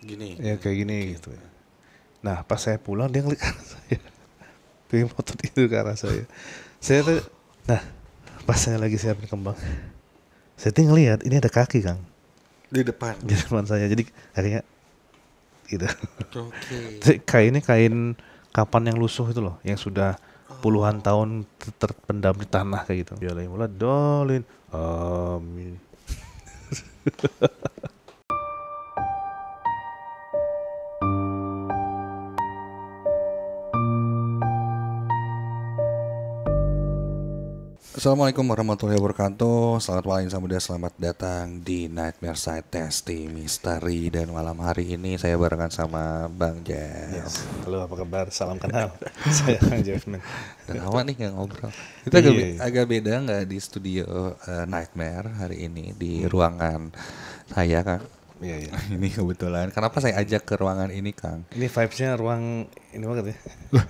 Gini. Ya kayak gini okay. gitu. Ya. Nah pas saya pulang dia ngelihat saya. tuh motor itu ke arah saya. saya tuh, nah pas saya lagi siapin kembang. Saya tuh ngelihat ini ada kaki Kang. Di depan? Di depan saya. Jadi akhirnya gitu. Oke. Okay. ini kain kapan yang lusuh itu loh. Yang sudah oh. puluhan tahun terpendam di tanah kayak gitu. Ya lain mulai dolin. Amin. Assalamualaikum warahmatullahi wabarakatuh Selamat malam insya Allah Selamat datang di Nightmare Side Testi Misteri Dan malam hari ini saya barengan sama Bang Jeff yes. Halo apa kabar? Salam kenal Saya Bang Jeffman Dan awal nih nggak ngobrol Kita agak, iya, be iya. agak beda nggak di studio uh, Nightmare hari ini Di hmm. ruangan saya kan Iya, iya. ini kebetulan. Kenapa saya ajak ke ruangan ini, Kang? Ini vibes-nya ruang ini banget ya.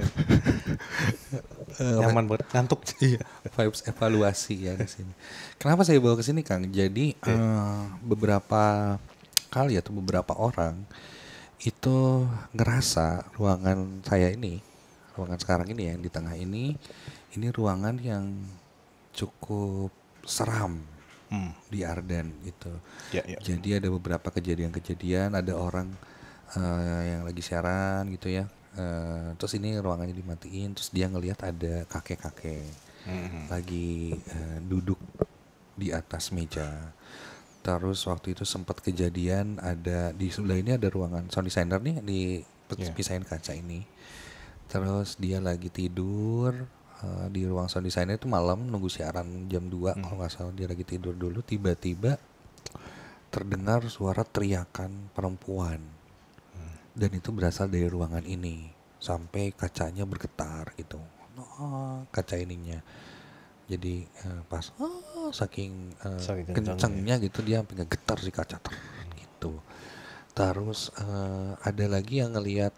Eh, Nyaman buat ngantuk. Iya, vibes evaluasi ya di sini. Kenapa saya bawa ke sini, Kang? Jadi okay. uh, eh, beberapa kali atau beberapa orang itu ngerasa ruangan saya ini, ruangan sekarang ini ya, yang di tengah ini, ini ruangan yang cukup seram hmm. di Arden itu, Ya, ya. Jadi ada beberapa kejadian-kejadian, ada orang uh, yang lagi siaran gitu ya. Uh, terus ini ruangannya dimatiin, terus dia ngelihat ada kakek-kakek hmm. lagi uh, duduk di atas meja. Terus waktu itu sempat kejadian ada di sebelah ini ada ruangan sound designer nih di ya. pisahin yeah. kaca ini. Terus dia lagi tidur, Eh, di ruang sound designer itu malam nunggu siaran jam 2 hmm. kalau nggak salah dia lagi tidur dulu tiba-tiba terdengar suara teriakan perempuan hmm. dan itu berasal dari ruangan ini sampai kacanya bergetar gitu oh, kaca ininya jadi uh, pas oh, saking, uh, saking kencengnya ya. gitu dia pingin getar si kaca ter hmm. gitu terus uh, ada lagi yang ngelihat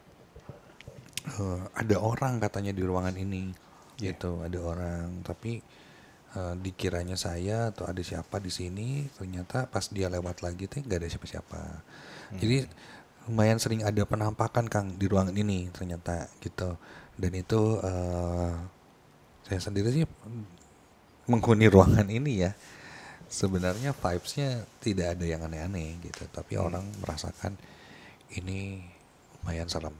uh, ada orang katanya di ruangan ini yeah. gitu iya. ada orang tapi uh, dikiranya saya atau ada siapa di sini ternyata pas dia lewat lagi teh nggak ada siapa-siapa hmm. jadi lumayan sering ada penampakan kang di ruangan ini ternyata gitu dan itu uh, saya sendiri sih menghuni ruangan ini ya sebenarnya vibesnya tidak ada yang aneh-aneh gitu tapi hmm. orang merasakan ini lumayan serem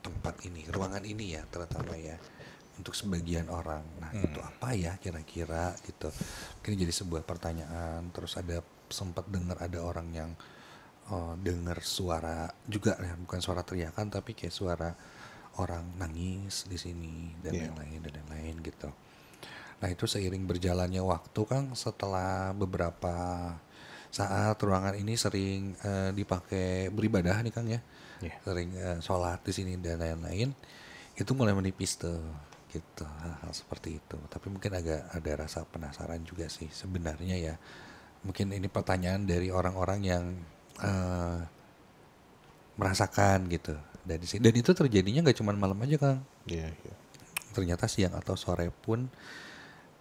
tempat ini ruangan ini ya terutama ya untuk sebagian orang. Nah, hmm. itu apa ya kira-kira gitu. ini jadi sebuah pertanyaan. Terus ada sempat dengar ada orang yang uh, dengar suara juga ya, bukan suara teriakan tapi kayak suara orang nangis di sini dan iya. lain-lain dan lain-lain gitu. Nah, itu seiring berjalannya waktu Kang setelah beberapa saat ruangan ini sering uh, dipakai beribadah nih Kang ya. Yeah. Sering uh, sholat di sini dan lain-lain. Itu mulai menipis tuh gitu hal-hal seperti itu tapi mungkin agak ada rasa penasaran juga sih sebenarnya ya mungkin ini pertanyaan dari orang-orang yang uh, merasakan gitu dari sini dan itu terjadinya nggak cuma malam aja kang yeah, yeah. ternyata siang atau sore pun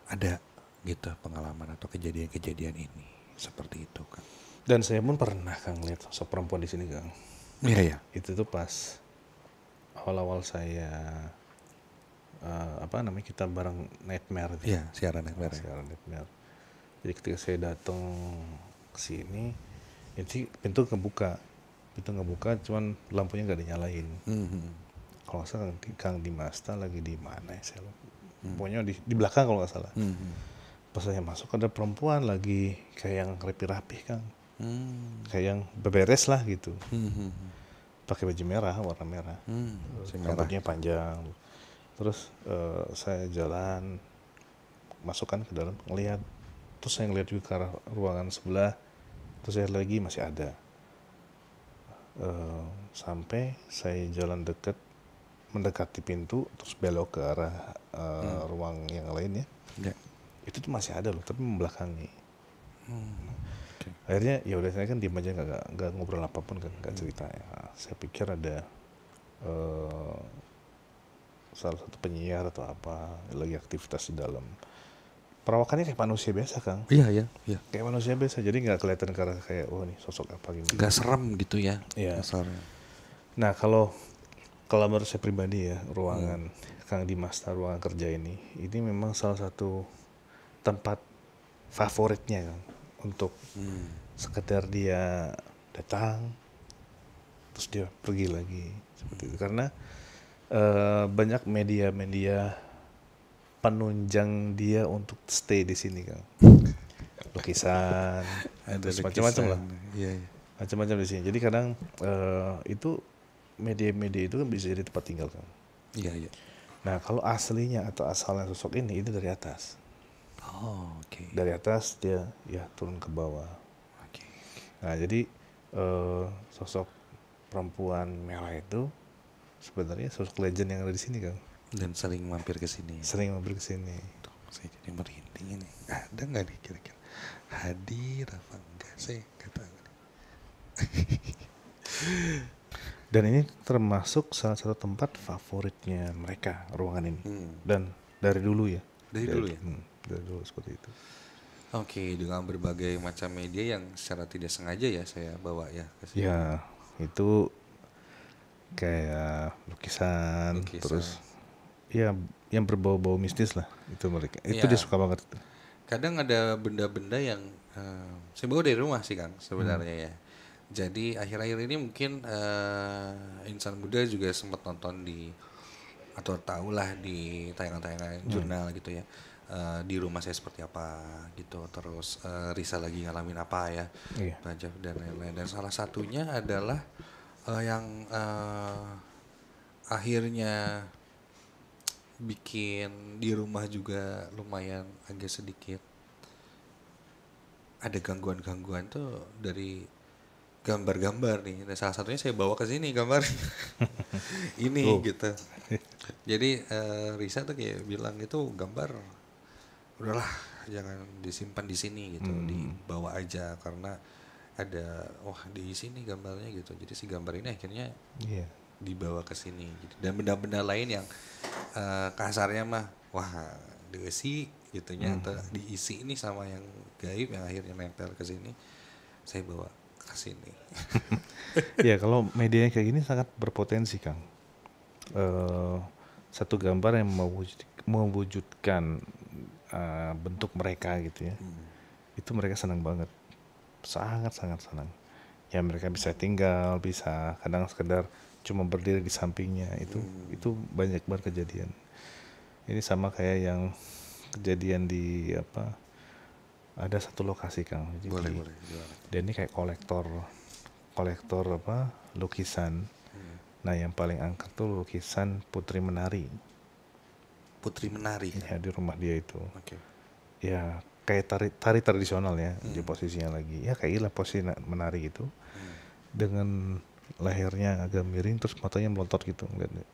ada gitu pengalaman atau kejadian-kejadian ini seperti itu kang dan saya pun pernah kang lihat sosok perempuan di sini kang iya yeah, iya yeah. itu tuh pas awal-awal saya uh, apa namanya kita bareng nightmare gitu. Iya, siaran nightmare. Ya. Siaran nightmare. Jadi ketika saya datang ke sini, itu pintu kebuka. Pintu kebuka cuman lampunya nggak dinyalain. Mm -hmm. Kalau saya Kang, Kang Dimasta lagi di mana ya? Saya mhm. Pokoknya di, di belakang kalau nggak salah. Mm -hmm. Pas saya masuk ada perempuan lagi kayak yang rapi-rapi Kang. Mm. Kayak yang beberes lah gitu. Mm -hmm. Pakai baju merah, warna merah. Mm. Rambutnya panjang terus uh, saya jalan masukkan ke dalam ngelihat terus saya ngelihat juga ke arah ruangan sebelah terus saya lagi masih ada uh, sampai saya jalan dekat mendekati pintu terus belok ke arah uh, hmm. ruang yang lain ya yeah. itu tuh masih ada loh tapi membelakangi hmm. okay. akhirnya ya udah saya kan diam aja nggak ngobrol apapun nggak hmm. cerita ya saya pikir ada uh, salah satu penyiar atau apa lagi aktivitas di dalam perawakannya kayak manusia biasa kang iya iya iya kayak manusia biasa jadi nggak kelihatan karena kayak oh nih sosok apa gitu nggak serem gitu ya iya nah kalau kalau menurut saya pribadi ya ruangan hmm. kang Dimas ruangan kerja ini ini memang salah satu tempat favoritnya kang untuk hmm. sekedar dia datang terus dia pergi lagi seperti itu karena uh, banyak media-media penunjang dia untuk stay di sini kang lukisan ada macam-macam lah iya, iya. macam-macam di sini jadi kadang uh, itu media-media itu kan bisa jadi tempat tinggal kan iya iya nah kalau aslinya atau asalnya sosok ini itu dari atas oh oke okay. dari atas dia ya turun ke bawah oke okay. nah jadi uh, sosok perempuan merah itu sebenarnya sosok legend yang ada di sini kan dan sering mampir ke sini sering mampir ke sini saya jadi merinding ini ada nggak nih kira-kira hadir apa enggak sih kata dan ini termasuk salah satu tempat favoritnya mereka ruangan ini hmm. dan dari dulu ya dari, dari dulu ya hmm, dari dulu seperti itu oke okay, dengan berbagai macam media yang secara tidak sengaja ya saya bawa ya ke sini ya itu kayak lukisan, lukisan. terus ya yang berbau-bau mistis lah itu mereka itu ya. dia suka banget kadang ada benda-benda yang uh, saya bawa dari rumah sih kang sebenarnya hmm. ya jadi akhir-akhir ini mungkin uh, insan muda juga sempat nonton di atau tahulah di tayangan-tayangan hmm. jurnal gitu ya uh, di rumah saya seperti apa gitu terus uh, Risa lagi ngalamin apa ya yeah. Iya. dan lain-lain dan salah satunya adalah uh, yang uh, akhirnya bikin di rumah juga lumayan agak sedikit ada gangguan-gangguan tuh dari gambar-gambar nih. Nah, salah satunya saya bawa ke sini gambar ini oh. gitu. Jadi uh, Risa tuh kayak bilang itu gambar udahlah jangan disimpan di sini gitu, hmm. dibawa aja karena ada wah di sini gambarnya gitu jadi si gambar ini akhirnya yeah. dibawa ke sini gitu. dan benda-benda lain yang uh, kasarnya mah wah gitu, hmm. diisi gitu mm. diisi ini sama yang gaib yang akhirnya nempel ke sini saya bawa ke sini ya kalau medianya kayak gini sangat berpotensi kang uh, satu gambar yang mewujud, mewujudkan uh, bentuk mereka gitu ya mm. itu mereka senang banget sangat sangat senang ya mereka bisa tinggal bisa kadang sekedar cuma berdiri di sampingnya itu hmm. itu banyak banget kejadian ini sama kayak yang kejadian di apa ada satu lokasi kang jadi boleh di, boleh dan ini kayak kolektor kolektor apa lukisan hmm. nah yang paling angker tuh lukisan putri menari putri menari ya di rumah dia itu okay. ya kayak tari, tari tradisional ya hmm. di posisinya lagi ya kayak lah posisi menari gitu hmm. dengan lehernya agak miring terus matanya melotot gitu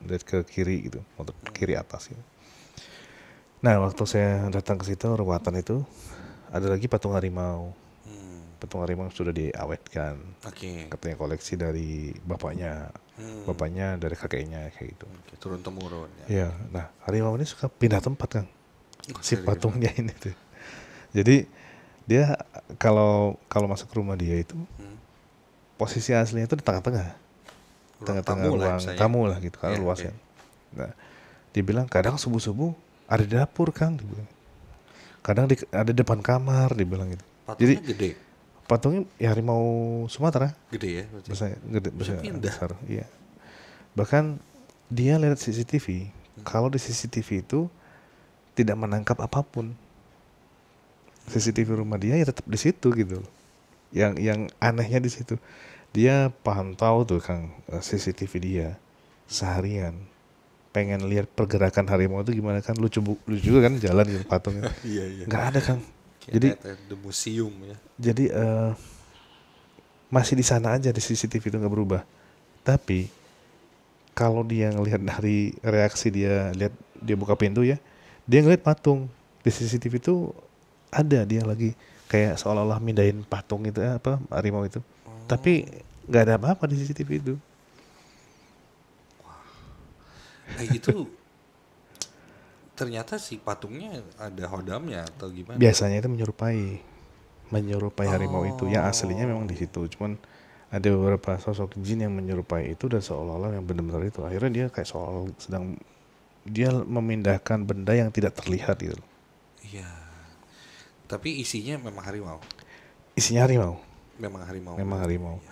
lihat, ke kiri gitu melotot ke kiri atas gitu nah waktu saya datang ke situ ruatan itu ada lagi patung harimau hmm. patung harimau sudah diawetkan okay. katanya koleksi dari bapaknya hmm. bapaknya dari kakeknya kayak gitu okay, turun temurun ya. ya nah harimau ini suka pindah tempat kan oh, si patungnya ini tuh jadi dia kalau kalau masuk rumah dia itu hmm. posisi aslinya itu di tengah-tengah tengah-tengah ruang tamu, tamu lah gitu kan yeah, luasnya okay. Ya. nah dia bilang kadang subuh subuh ada di dapur kang kadang di, ada depan kamar dibilang gitu patungnya jadi gede patungnya ya harimau Sumatera gede ya besar gede besar, besar iya bahkan dia lihat CCTV hmm. kalau di CCTV itu tidak menangkap apapun CCTV rumah dia ya tetap di situ gitu yang yang anehnya di situ dia pantau tuh kang eh, CCTV dia seharian pengen lihat pergerakan harimau itu gimana kan lucu lu juga kan jalan di gitu patungnya iya, iya. nggak ada kang jadi di museum ya jadi uh, masih di sana aja di CCTV itu nggak berubah tapi kalau dia ngelihat dari reaksi dia lihat dia buka pintu ya dia ngelihat patung di CCTV itu ada dia lagi kayak seolah-olah mindahin patung itu eh, apa harimau itu hmm. tapi nggak ada apa-apa di CCTV itu Wah. Nah, itu ternyata si patungnya ada hodamnya atau gimana? Biasanya itu menyerupai, menyerupai oh. harimau itu. Yang oh. aslinya memang di situ, cuman ada beberapa sosok jin yang menyerupai itu dan seolah-olah yang benar-benar itu. Akhirnya dia kayak soal sedang dia memindahkan benda yang tidak terlihat gitu. Iya. Tapi isinya memang harimau. Isinya harimau. Memang harimau. Memang harimau. Iya.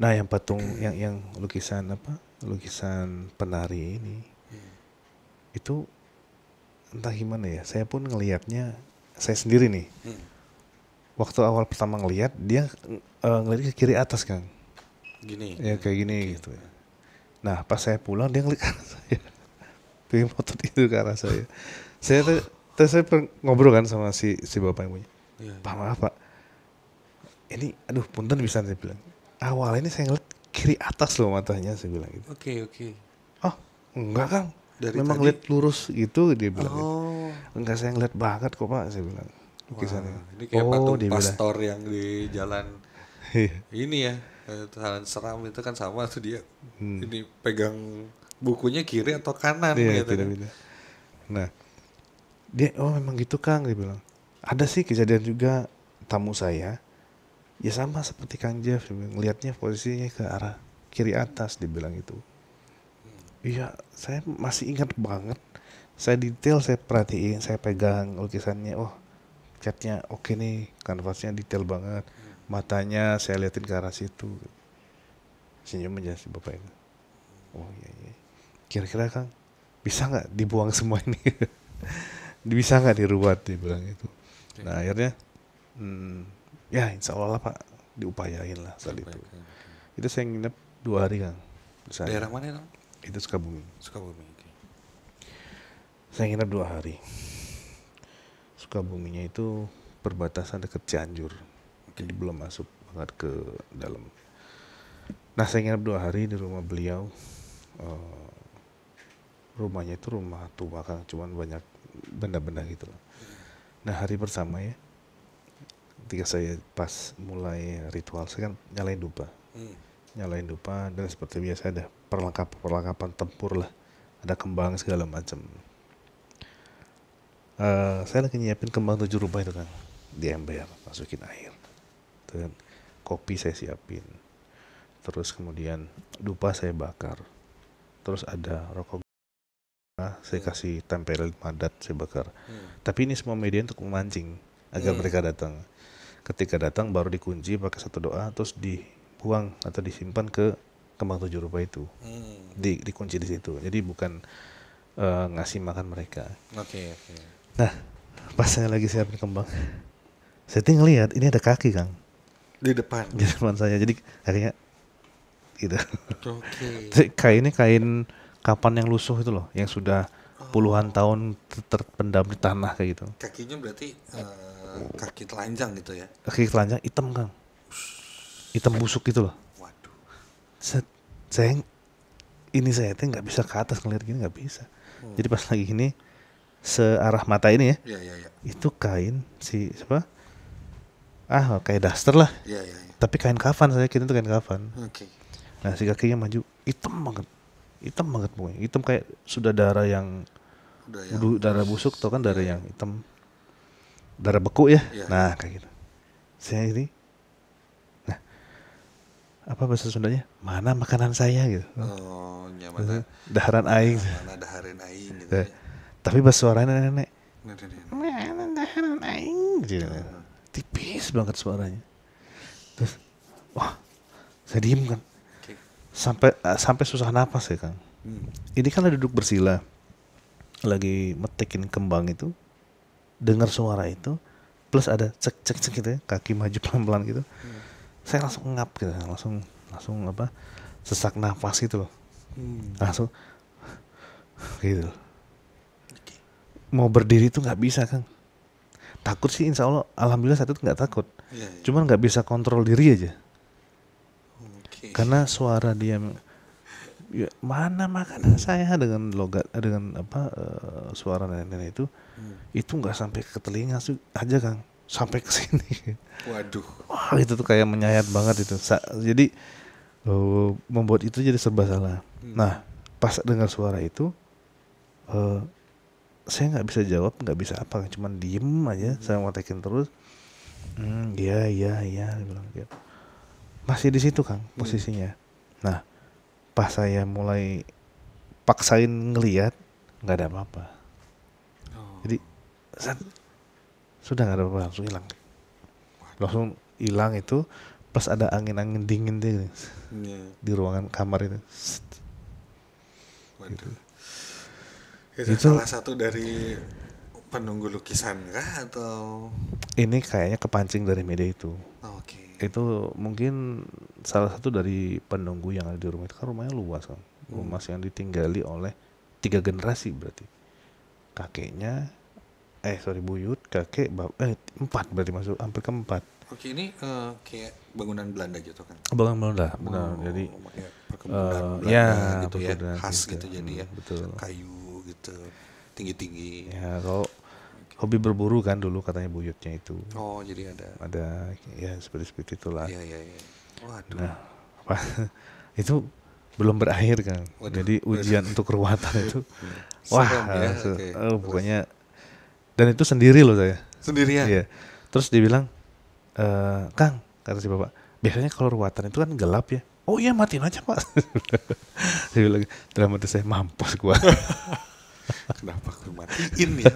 Nah, yang patung yang yang lukisan apa? Lukisan penari ini. Hmm. Itu entah gimana ya, saya pun ngelihatnya saya sendiri nih. Hmm. Waktu awal pertama ngelihat dia uh, ngelihat ke kiri atas, Kang. Gini. Ya kayak gini okay. gitu. Ya. Nah, pas saya pulang dia ngelihat saya. Pengen foto itu ke arah saya. saya tuh terus saya ngobrol kan sama si si bapak yang punya paham iya, iya. pak maaf pak ini aduh punten bisa saya bilang awalnya ini saya ngeliat kiri atas loh matanya saya bilang gitu oke okay, oke okay. oh enggak kang Dari memang ngeliat lihat lurus gitu dia bilang gitu. oh. gitu. enggak saya ngeliat banget kok pak saya bilang lukisannya. ini kayak oh, patung pastor bilang. yang di jalan iya. ini ya jalan seram itu kan sama tuh dia hmm. ini pegang bukunya kiri atau kanan iya, gitu. Tidak, tidak. Nah, dia oh memang gitu Kang dia bilang ada sih kejadian juga tamu saya ya sama seperti Kang Jeff ngelihatnya posisinya ke arah kiri atas dia bilang itu hmm. iya saya masih ingat banget saya detail saya perhatiin saya pegang lukisannya oh catnya oke okay nih kanvasnya detail banget hmm. matanya saya liatin ke arah situ senyum aja si bapak itu hmm. oh iya iya kira-kira Kang bisa nggak dibuang semua ini bisa nggak diruat dia bilang itu okay. nah akhirnya hmm, ya insya Allah lah pak diupayain lah saat itu okay. itu saya nginep dua hari kan. saya. daerah mana kang itu Sukabumi Sukabumi saya nginep dua hari Sukabuminya itu perbatasan dekat Cianjur okay. jadi belum masuk banget ke dalam nah saya nginep dua hari di rumah beliau uh, rumahnya itu rumah tua kan, cuman banyak benda-benda gitu loh. Nah hari pertama ya, ketika saya pas mulai ritual saya kan nyalain dupa, hmm. nyalain dupa dan seperti biasa ada perlengkapan perlengkapan tempur lah, ada kembang segala macam. Uh, saya lagi nyiapin kembang tujuh rupa itu kan di ember masukin air dan kopi saya siapin terus kemudian dupa saya bakar terus ada rokok Nah, saya kasih tempel madat saya bakar hmm. tapi ini semua media untuk memancing agar hmm. mereka datang ketika datang baru dikunci pakai satu doa terus dibuang atau disimpan ke kembang tujuh rupa itu hmm. di dikunci di situ jadi bukan uh, ngasih makan mereka oke okay, okay. nah pas saya lagi siapin kembang saya tinggal lihat ini ada kaki kang di depan di depan saya jadi akhirnya gitu okay. kainnya kain, kain kapan yang lusuh itu loh, yang sudah oh. puluhan tahun terpendam di tanah kayak gitu. Kakinya berarti uh, kaki telanjang gitu ya? Kaki telanjang hitam kang, hitam busuk gitu loh. Waduh. Set, saya ini saya teh nggak bisa ke atas ngeliat gini nggak bisa. Hmm. Jadi pas lagi ini searah mata ini ya, ya, ya, ya. itu kain si siapa? Ah kayak daster lah. Ya, ya, ya. Tapi kain kafan saya kira itu kain kafan. Okay. Nah si kakinya maju hitam banget hitam banget pokoknya hitam kayak sudah darah yang, Udah yang darah busuk tau kan darah yeah. yang hitam darah beku ya yeah. nah kayak gitu saya ini nah apa bahasa Sundanya mana makanan saya gitu oh iya, gitu. Iya, gitu iya. ya daharan aing mana daharan aing gitu ya. tapi bahasa suaranya nenek mana daharan aing gitu tipis banget suaranya terus wah saya diem kan sampai eh, sampai susah napas ya kang hmm. ini kan duduk bersila lagi metikin kembang itu dengar suara itu plus ada cek cek cek gitu ya kaki maju pelan pelan gitu hmm. saya langsung ngap gitu langsung langsung apa sesak nafas gitu loh hmm. langsung gitu mau berdiri tuh nggak bisa kang takut sih insya Allah alhamdulillah saya tuh nggak takut yeah, yeah. cuman nggak bisa kontrol diri aja karena suara dia ya, mana makanan saya dengan logat dengan apa uh, suara nenek itu hmm. itu nggak sampai ke telinga sih aja kang sampai ke sini waduh wah itu tuh kayak menyayat banget itu Sa jadi uh, membuat itu jadi serba salah hmm. nah pas dengar suara itu uh, saya nggak bisa jawab nggak bisa apa cuman diem aja hmm. saya ngotekin terus hmm, ya ya ya dia bilang gitu masih di situ Kang hmm. posisinya. Hmm. Nah, pas saya mulai paksain ngelihat nggak ada apa-apa. Oh. Jadi saat, sudah nggak ada apa-apa langsung hilang. Langsung hilang itu plus ada angin-angin dingin deh yeah. di ruangan kamar itu. Itu, itu salah satu dari penunggu lukisan kah atau ini kayaknya kepancing dari media itu. Oh, Oke. Okay itu mungkin salah satu dari penunggu yang ada di rumah itu kan rumahnya luas kan hmm. rumah yang ditinggali oleh tiga generasi berarti kakeknya eh sorry buyut kakek bab eh empat berarti masuk hampir keempat oke ini uh, kayak bangunan Belanda gitu kan bangunan Belanda benar oh, jadi uh, ya, gitu ya khas gitu, gitu jadi ya hmm, betul kayu gitu tinggi tinggi ya kalau hobi berburu kan dulu katanya buyutnya itu. Oh, jadi ada. Ada ya seperti seperti itulah. Iya, iya, iya. Waduh. Nah, apa itu belum berakhir kan. Waduh. Jadi ujian waduh. untuk ruatan itu wah, ya? okay. oh, eh, pokoknya dan itu sendiri loh saya. Sendirian. Iya. Terus dibilang e, Kang, kata si Bapak, biasanya kalau ruatan itu kan gelap ya. Oh iya matiin aja Pak. saya bilang dalam hati saya mampus gua. Kenapa aku matiin ya?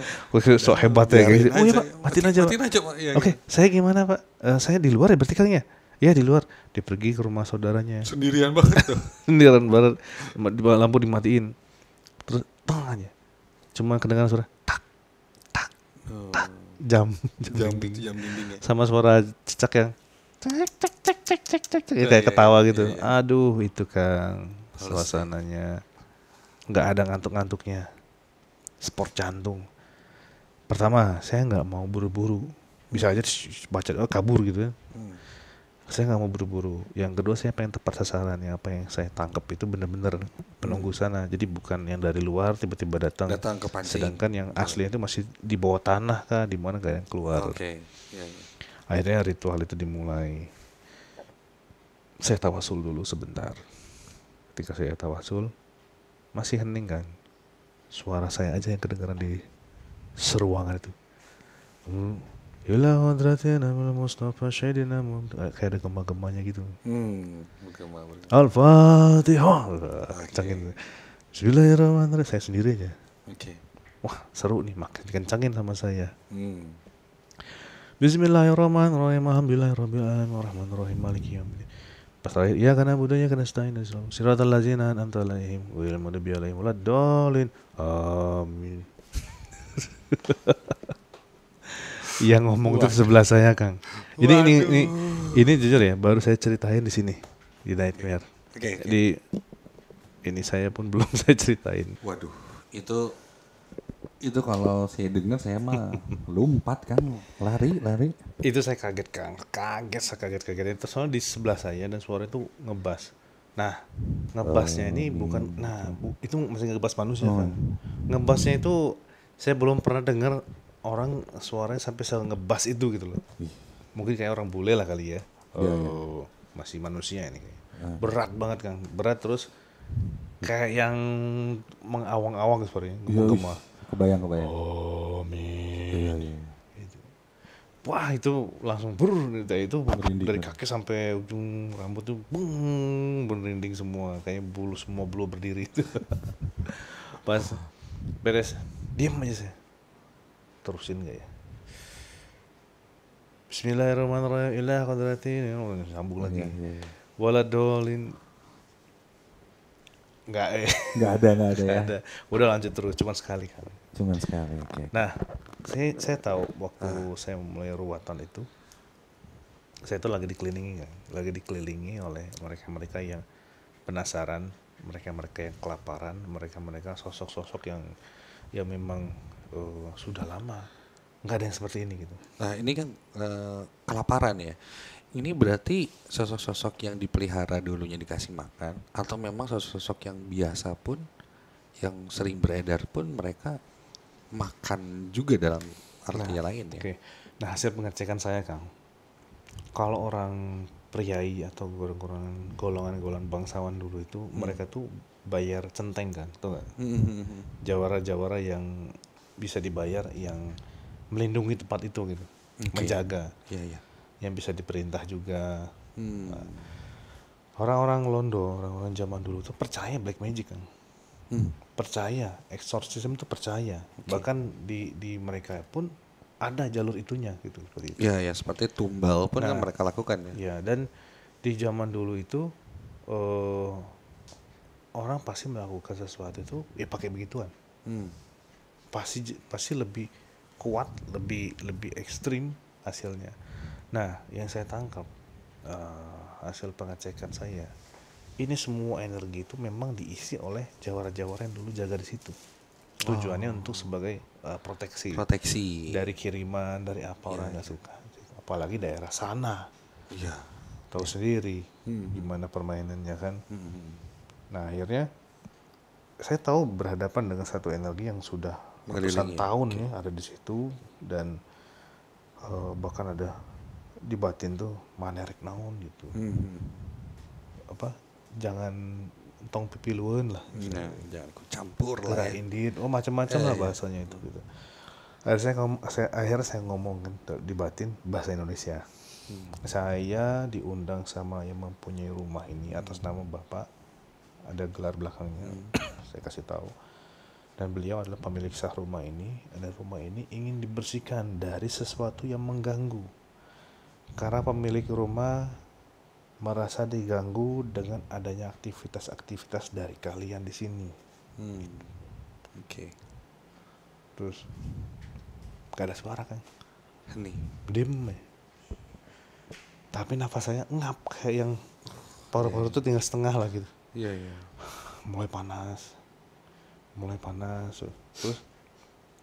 so hebat ya. Aja. Oh iya pak, matiin aja. Matiin aja pak. Ya, Oke, iya. saya gimana pak? Uh, saya di luar ya berarti kalinya? Ya iya, di luar. Dia pergi ke rumah saudaranya. Sendirian banget tuh. Sendirian banget. Lampu dimatiin. Terus tong aja. Cuma kedengaran suara tak, tak, oh. tak. Jam, jam, jam dinding. Jam dinding ya. Sama suara cecak yang cek cek cek cek cek cek cek kayak oh, iya, ketawa gitu. Aduh itu kan suasananya nggak ada ngantuk-ngantuknya sport jantung pertama saya nggak mau buru-buru bisa aja baca oh, kabur gitu ya. Hmm. saya nggak mau buru-buru yang kedua saya pengen tepat sasaran ya apa yang saya tangkap itu benar-benar penunggu hmm. sana jadi bukan yang dari luar tiba-tiba datang datang ke sedangkan yang hmm. asli itu masih di bawah tanah kah di mana gak yang keluar okay. Iya, iya. yeah. akhirnya ritual itu dimulai saya tawasul dulu sebentar ketika saya tawasul masih hening kan suara saya aja yang kedengaran di seruangan itu hmm. Ila hadratin Amil Mustafa Syedina eh, Kayak ada gemah-gemahnya gitu hmm, Al-Fatihah okay. Kencangin Bismillahirrahmanirrahim Saya sendiri aja Oke okay. Wah seru nih makin kencangin sama saya hmm. Bismillahirrahmanirrahim Alhamdulillahirrahmanirrahim Alhamdulillahirrahmanirrahim Alhamdulillahirrahmanirrahim pas terakhir ya karena budaya karena setain Islam siratul lazina antalaihim wil ghairil maghdubi alaihim dolin amin yang ngomong Waduh. itu sebelah saya Kang ini ini ini ini jujur ya baru saya ceritain di sini di nightmare okay, okay. di ini saya pun belum saya ceritain Waduh itu itu kalau saya dengar saya mah lompat kan lari lari itu saya kaget kan kaget saya kaget kaget itu soalnya di sebelah saya dan suara itu ngebas nah ngebasnya ini oh, bukan gitu. nah bu, itu masih ngebas manusia kan ngebasnya itu saya belum pernah dengar orang suaranya sampai saya ngebas itu gitu loh mungkin kayak orang bule lah kali ya iya, iya. oh ya, ya. masih manusia ini ah. berat banget kan berat terus kayak yang mengawang-awang sepertinya gemah-gemah iya kebayang kebayang oh iya, iya. Itu. wah itu langsung ber itu, itu merinding dari kaki sampai ujung rambut tuh bung merinding semua kayak bulu semua bulu berdiri itu pas beres diam aja saya terusin gak ya Bismillahirrahmanirrahim ilah kodratin sambung lagi iya, iya, iya. waladolin nggak eh. nggak ada nggak ada, ya. ada udah lanjut terus cuma sekali kali Cuman sekali. Okay. Nah, saya saya tahu waktu ah. saya mulai ruwatan itu, saya itu lagi dikelilingi kan, lagi dikelilingi oleh mereka-mereka yang penasaran, mereka-mereka yang kelaparan, mereka-mereka sosok-sosok yang yang memang uh, sudah lama nggak ada yang seperti ini gitu. Nah ini kan uh, kelaparan ya. Ini berarti sosok-sosok yang dipelihara dulunya dikasih makan atau memang sosok-sosok yang biasa pun yang sering beredar pun mereka makan juga dalam artinya nah, lain ya. Okay. Nah hasil pengecekan saya kang, kalau orang priai atau golongan golongan golongan bangsawan dulu itu hmm. mereka tuh bayar centeng kan, tuh kan? Jawara-jawara yang bisa dibayar yang melindungi tempat itu gitu, okay. menjaga, yeah, yeah. yang bisa diperintah juga. Hmm. Nah, orang-orang Londo, orang-orang zaman dulu tuh percaya black magic kan hmm. percaya eksorsisme itu percaya okay. bahkan di di mereka pun ada jalur itunya gitu seperti itu. Ya ya seperti tumbal pun nah, kan mereka lakukan ya. Ya dan di zaman dulu itu uh, orang pasti melakukan sesuatu itu ya pakai begituan. Hmm. Pasti pasti lebih kuat, lebih lebih ekstrim hasilnya. Nah yang saya tangkap uh, hasil pengecekan saya ini semua energi itu memang diisi oleh jawara-jawara yang dulu jaga di situ tujuannya oh. untuk sebagai uh, proteksi proteksi dari kiriman dari apa ya, orang iya. nggak suka apalagi daerah sana Iya. tahu ya. sendiri hmm. gimana permainannya kan hmm, hmm, hmm. nah akhirnya saya tahu berhadapan dengan satu energi yang sudah ratusan tahun okay. ya ada di situ dan uh, bahkan ada di batin tuh manerik naon gitu hmm. hmm. apa jangan tong pipi luun lah gitu. nah, jangan ku campur lah ya. indit oh macam-macam eh, lah iya. bahasanya iya. itu gitu akhirnya saya, ngom, saya akhirnya saya ngomong kan, di batin bahasa Indonesia hmm. saya diundang sama yang mempunyai rumah ini atas nama bapak ada gelar belakangnya hmm. saya kasih tahu dan beliau adalah pemilik sah rumah ini dan rumah ini ingin dibersihkan dari sesuatu yang mengganggu karena pemilik rumah merasa diganggu dengan adanya aktivitas-aktivitas dari kalian di sini. Hmm. Gitu. Oke. Okay. Terus gak ada suara kan? Hening. Dim. Ya. Tapi nafas saya ngap kayak yang paru-paru yeah. tuh tinggal setengah lah gitu. Iya yeah, iya. Yeah. Mulai panas, mulai panas. Terus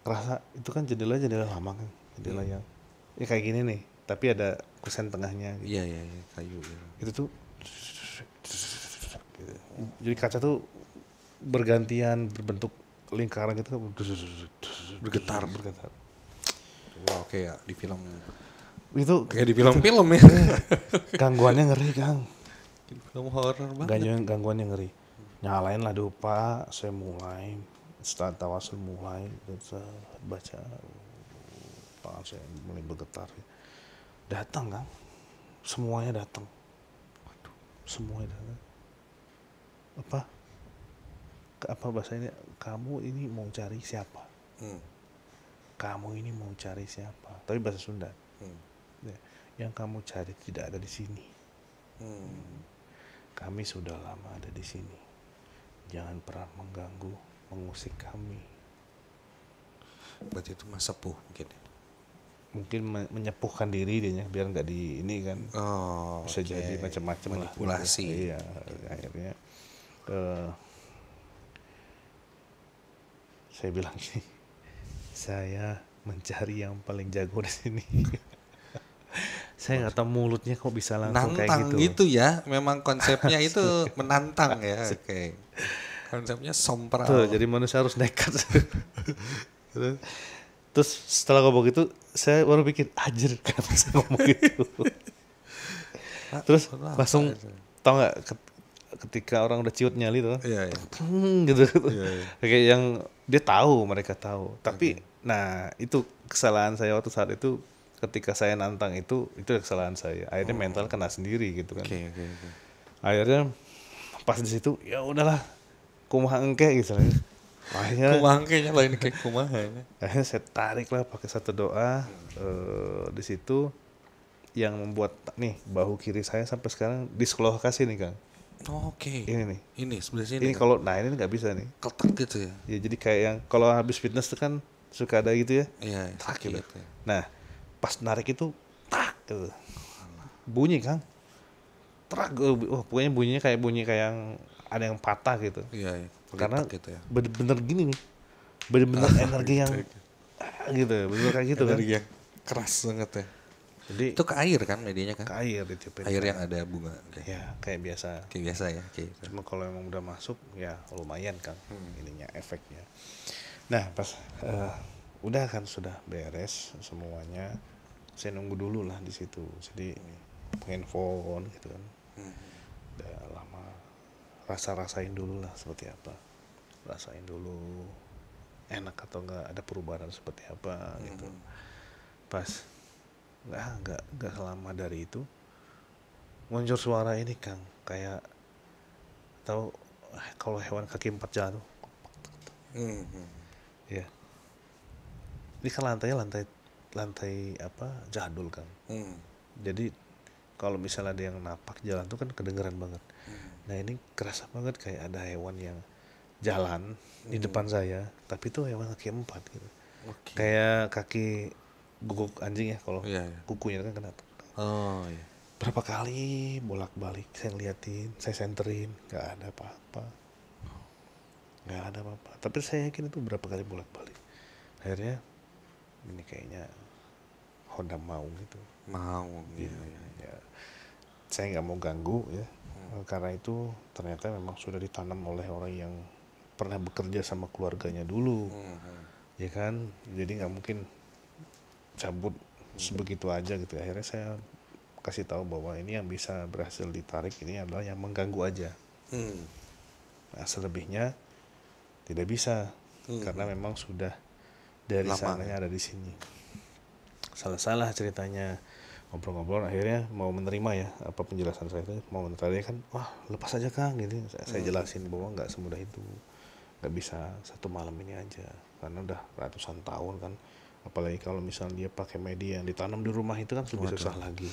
kerasa itu kan jendela jendela lama kan, jendela hmm. yang ya kayak gini nih. Tapi ada persen tengahnya gitu. iya iya iya kayu ya. itu tuh gitu. jadi kaca tuh bergantian berbentuk lingkaran gitu bergetar bergetar wah wow, kayak di film itu kayak di film-film ya iya. gangguannya ngeri kang film horor banget gangguan gangguannya ngeri nyalain lah dupa saya mulai setelah tawasul mulai baca tangan saya mulai bergetar gitu datang kan semuanya datang semuanya datang apa apa bahasa ini kamu ini mau cari siapa hmm. kamu ini mau cari siapa tapi bahasa Sunda hmm. Ya, yang kamu cari tidak ada di sini hmm. kami sudah lama ada di sini jangan pernah mengganggu mengusik kami berarti itu mas sepuh mungkin ya? mungkin menyepuhkan diri dia biar nggak di ini kan oh, bisa okay. jadi macam-macam lah manipulasi iya akhirnya uh, saya bilang sih saya mencari yang paling jago di sini saya nggak tahu mulutnya kok bisa langsung Nantang kayak gitu gitu ya memang konsepnya itu menantang ya oke okay. konsepnya sompral Tuh, jadi manusia harus nekat Terus setelah ngomong itu saya baru pikir anjir kenapa saya ngomong gitu. Terus kenapa langsung tau nggak ketika orang udah ciut nyali tuh, iya, iya. gitu, gitu. Iya, iya. kayak yang dia tahu mereka tahu. Tapi okay. nah itu kesalahan saya waktu saat itu ketika saya nantang itu itu kesalahan saya. Akhirnya oh. mental kena sendiri gitu kan. Okay, okay, okay. Akhirnya pas di situ ya udahlah kumaha engke gitu. Akhirnya, kumangkanya ini kayak kumaha Akhirnya saya tarik lah pakai satu doa uh, di situ yang membuat nih bahu kiri saya sampai sekarang diskolokasi nih Kang. Oh, Oke. Okay. Ini nih. Ini sebelah sini. Ini kan? kalau nah ini nggak bisa nih. Ketak gitu ya. Ya jadi kayak yang kalau habis fitness tuh kan suka ada gitu ya. Iya. iya. Tak gitu. Ya. Nah pas narik itu tak gitu. Bunyi Kang. Terak. oh, gitu. pokoknya bunyinya kayak bunyi kayak yang ada yang patah gitu. Iya. iya karena gitu ya. bener-bener gini nih bener-bener ah, energi yang gitu, ah, gitu ya, bener kayak gitu kan. energi kan yang keras banget ya jadi itu ke air kan medianya kan ke air itu air kan. yang ada bunga okay. ya kayak biasa kayak biasa ya okay. cuma kalau emang udah masuk ya lumayan kan hmm. ininya efeknya nah pas uh, udah kan sudah beres semuanya saya nunggu dulu lah di situ jadi handphone gitu kan hmm. udah lama rasa-rasain dulu lah seperti apa rasain dulu enak atau enggak ada perubahan seperti apa mm -hmm. gitu pas nggak nggak nggak selama dari itu muncul suara ini kang kayak tahu eh, kalau hewan kaki empat jalan tuh mm -hmm. ya ini kan lantainya lantai lantai apa jadul kan mm. jadi kalau misalnya ada yang napak jalan tuh kan kedengeran banget mm nah ini kerasa banget kayak ada hewan yang jalan hmm. di depan saya tapi itu hewan kaki empat gitu okay. kayak kaki guguk anjing ya kalau yeah, yeah. kukunya kan kena oh, yeah. berapa kali bolak balik saya liatin saya senterin nggak ada apa-apa nggak ada apa-apa tapi saya yakin itu berapa kali bolak balik akhirnya ini kayaknya Honda mau gitu mau gitu ya. Iya, iya, iya. ya. saya nggak mau ganggu ya Eh, karena itu ternyata memang sudah ditanam oleh orang yang pernah bekerja sama keluarganya dulu hmm. ya kan jadi nggak mungkin cabut hmm. sebegitu aja gitu akhirnya saya kasih tahu bahwa ini yang bisa berhasil ditarik ini adalah yang mengganggu aja hmm. nah, selebihnya tidak bisa hmm. karena memang sudah dari sananya ya. ada di sini salah-salah ceritanya ngobrol-ngobrol akhirnya mau menerima ya apa penjelasan saya itu mau menerima kan wah lepas aja kang gitu saya, hmm. saya jelasin bahwa nggak semudah itu nggak bisa satu malam ini aja karena udah ratusan tahun kan apalagi kalau misalnya dia pakai media yang ditanam di rumah itu kan lebih susah lagi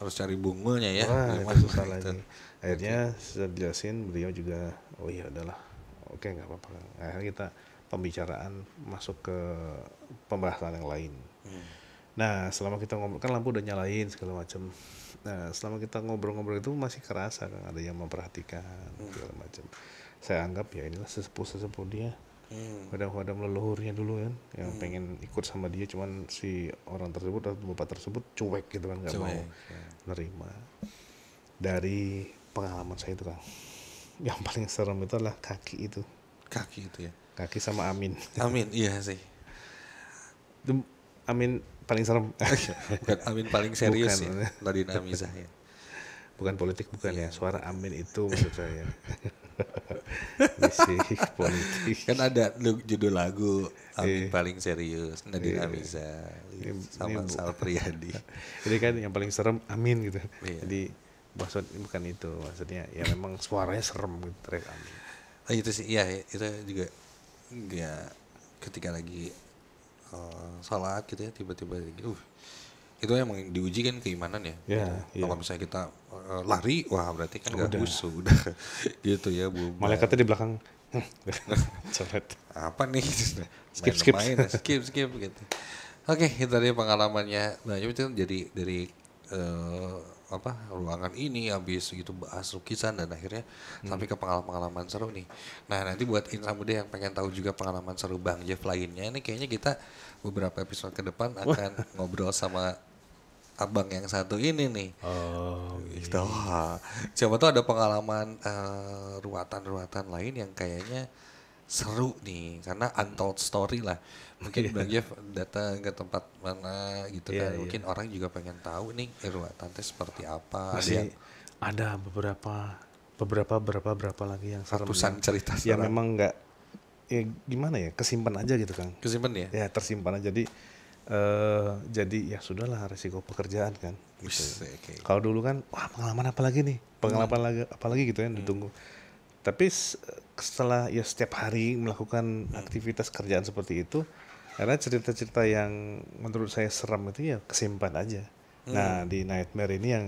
harus cari bunganya ya Wah, itu susah itu. lagi akhirnya saya jelasin beliau juga oh iya adalah oke nggak apa-apa akhirnya kita pembicaraan masuk ke pembahasan yang lain hmm Nah, selama kita ngobrol kan lampu udah nyalain segala macam. Nah, selama kita ngobrol-ngobrol itu masih kerasa kan ada yang memperhatikan hmm. segala macam. Saya anggap ya inilah sesepuh-sesepuh dia. Hmm. Wadam-wadam leluhurnya dulu kan yang hmm. pengen ikut sama dia cuman si orang tersebut atau bapak tersebut cuek gitu kan nggak mau ya. nerima. Dari pengalaman saya itu kan yang paling serem itu adalah kaki itu. Kaki itu ya. Kaki sama Amin. Amin, iya sih. Amin paling serem. Iya, bukan Amin paling serius bukan. ya. Nadine Amizah Bukan politik bukan ya. Suara Amin itu maksud saya. Bisik politik. Kan ada judul lagu Amin yeah. paling serius Nadine yeah. Amiza sama ini, Sal Priyadi. Jadi kan yang paling serem Amin gitu. Yeah. Jadi maksud bukan itu maksudnya ya memang suaranya serem gitu Amin. Oh, itu sih iya itu juga ya ketika lagi Eh, salat gitu ya tiba-tiba uh, itu emang diuji kan keimanan ya. Yeah, gitu. yeah. Kalau misalnya kita uh, lari, wah berarti kan nggak husu udah gitu ya bu. Malaikatnya di belakang. Cepet. Apa nih? Skip main, skip. Main, ya, skip skip gitu. Oke, okay, itu tadi pengalamannya. Nah, itu jadi dari uh, apa ruangan ini habis gitu bahas lukisan dan akhirnya hmm. sampai ke pengalaman-pengalaman seru nih. Nah nanti buat insan muda yang pengen tahu juga pengalaman seru Bang Jeff lainnya ini kayaknya kita beberapa episode ke depan akan ngobrol sama abang yang satu ini nih. Oh, gitu. Iya. Siapa tuh ada pengalaman eh, ruatan-ruatan uh, ruatan -ruatan lain yang kayaknya seru nih karena untold story lah mungkin iya. Bang Jeff datang ke tempat mana gitu yeah, kan. Yeah. Mungkin orang juga pengen tahu nih ruang eh, Tante seperti apa. Masih yang... ada beberapa beberapa beberapa berapa lagi yang ratusan ya. cerita yang memang enggak ya gimana ya kesimpan aja gitu kan kesimpan ya ya tersimpan aja jadi uh, jadi ya sudahlah resiko pekerjaan kan gitu. okay. kalau dulu kan wah pengalaman apa lagi nih pengalaman hmm. lagi lagi gitu yang hmm. ditunggu tapi setelah ya setiap hari melakukan aktivitas kerjaan seperti itu karena cerita-cerita yang menurut saya serem itu ya kesimpan aja nah, hmm. nah di nightmare ini yang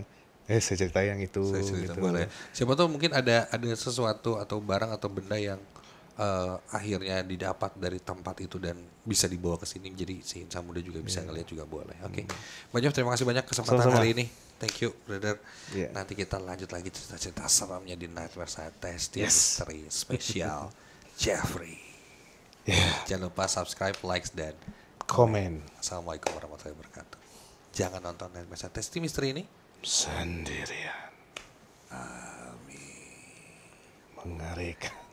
eh saya cerita yang itu saya cerita gitu. boleh siapa tahu mungkin ada ada sesuatu atau barang atau benda yang uh, akhirnya didapat dari tempat itu dan bisa dibawa ke sini jadi si insan muda juga bisa yeah. ngelihat juga boleh oke okay. hmm. terima kasih banyak kesempatan Sama-sama. hari ini thank you brother yeah. nanti kita lanjut lagi cerita-cerita seramnya di Nightmare saya Test yes. Misteri spesial Jeffrey Yeah. Jangan lupa subscribe, like, dan komen. Assalamualaikum warahmatullahi wabarakatuh. Jangan nonton dan baca testi misteri ini sendirian. Amin. Mengerikan.